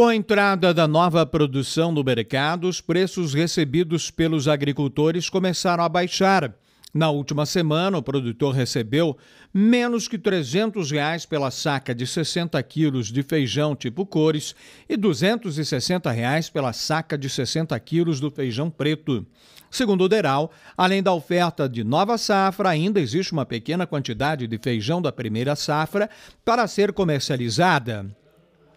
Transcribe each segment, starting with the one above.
Com a entrada da nova produção no mercado, os preços recebidos pelos agricultores começaram a baixar. Na última semana, o produtor recebeu menos que R$ 300 reais pela saca de 60 quilos de feijão tipo cores e R$ 260 reais pela saca de 60 quilos do feijão preto. Segundo o Deral, além da oferta de nova safra, ainda existe uma pequena quantidade de feijão da primeira safra para ser comercializada.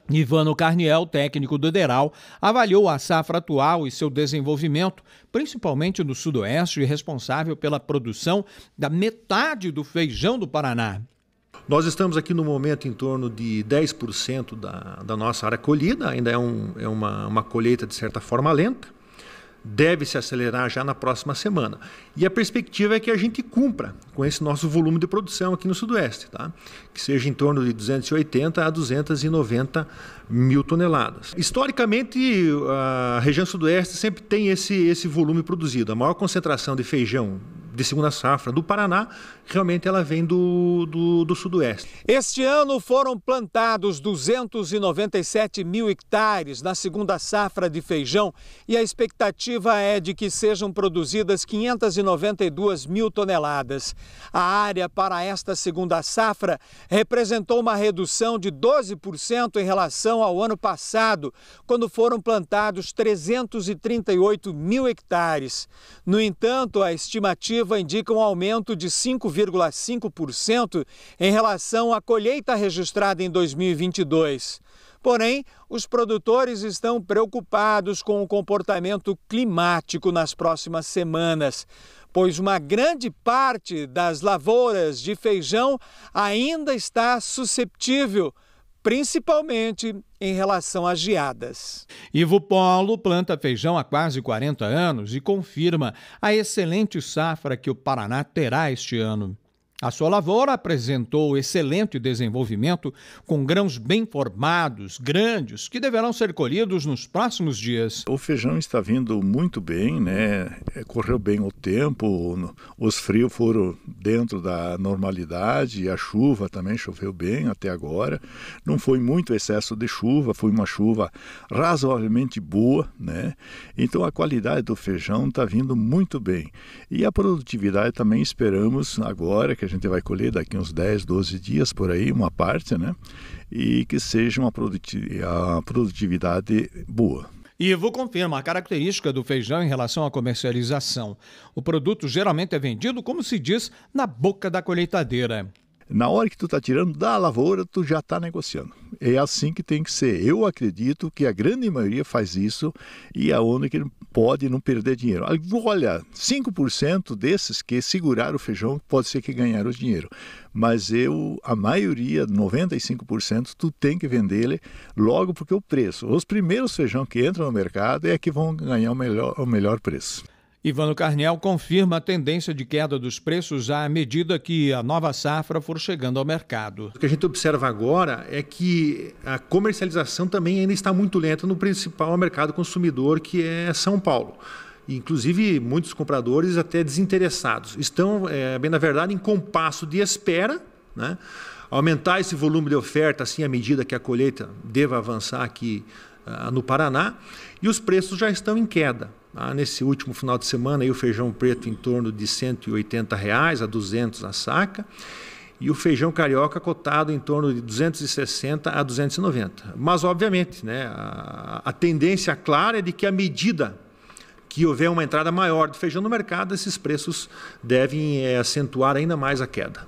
Ivano Carniel, técnico do Deral, avaliou a safra atual e seu desenvolvimento, principalmente no Sudoeste, e responsável pela produção da metade do feijão do Paraná. Nós estamos aqui no momento em torno de 10% da, da nossa área colhida, ainda é, um, é uma, uma colheita de certa forma lenta deve se acelerar já na próxima semana. E a perspectiva é que a gente cumpra com esse nosso volume de produção aqui no Sudoeste, tá? que seja em torno de 280 a 290 mil toneladas. Historicamente, a região Sudoeste sempre tem esse, esse volume produzido. A maior concentração de feijão de segunda safra do Paraná, realmente ela vem do, do, do sudoeste. Este ano foram plantados 297 mil hectares na segunda safra de feijão e a expectativa é de que sejam produzidas 592 mil toneladas. A área para esta segunda safra representou uma redução de 12% em relação ao ano passado, quando foram plantados 338 mil hectares. No entanto, a estimativa Executiva indica um aumento de 5,5% em relação à colheita registrada em 2022. Porém, os produtores estão preocupados com o comportamento climático nas próximas semanas, pois uma grande parte das lavouras de feijão ainda está susceptível principalmente em relação às geadas. Ivo Polo planta feijão há quase 40 anos e confirma a excelente safra que o Paraná terá este ano. A sua lavoura apresentou excelente desenvolvimento, com grãos bem formados, grandes, que deverão ser colhidos nos próximos dias. O feijão está vindo muito bem, né? É, correu bem o tempo, os frios foram dentro da normalidade, a chuva também choveu bem até agora. Não foi muito excesso de chuva, foi uma chuva razoavelmente boa, né? Então a qualidade do feijão está vindo muito bem. E a produtividade também esperamos agora que a gente vai colher daqui uns 10, 12 dias por aí, uma parte, né? E que seja uma produtividade boa. Ivo confirma a característica do feijão em relação à comercialização. O produto geralmente é vendido, como se diz, na boca da colheitadeira. Na hora que tu está tirando da lavoura, tu já está negociando. É assim que tem que ser. Eu acredito que a grande maioria faz isso e a é onde que pode não perder dinheiro. Olha, 5% desses que seguraram o feijão pode ser que ganharam dinheiro. Mas eu, a maioria, 95%, tu tem que vender ele logo porque o preço. Os primeiros feijão que entram no mercado é que vão ganhar o melhor, o melhor preço. Ivano Carniel confirma a tendência de queda dos preços à medida que a nova safra for chegando ao mercado. O que a gente observa agora é que a comercialização também ainda está muito lenta no principal mercado consumidor, que é São Paulo inclusive muitos compradores até desinteressados. Estão, é, bem na verdade, em compasso de espera, né? aumentar esse volume de oferta assim à medida que a colheita deva avançar aqui ah, no Paraná, e os preços já estão em queda. Ah, nesse último final de semana, aí, o feijão preto em torno de 180 reais a 200 na saca e o feijão carioca cotado em torno de 260 a 290. Mas, obviamente, né, a, a tendência clara é de que à medida que houver uma entrada maior de feijão no mercado, esses preços devem é, acentuar ainda mais a queda.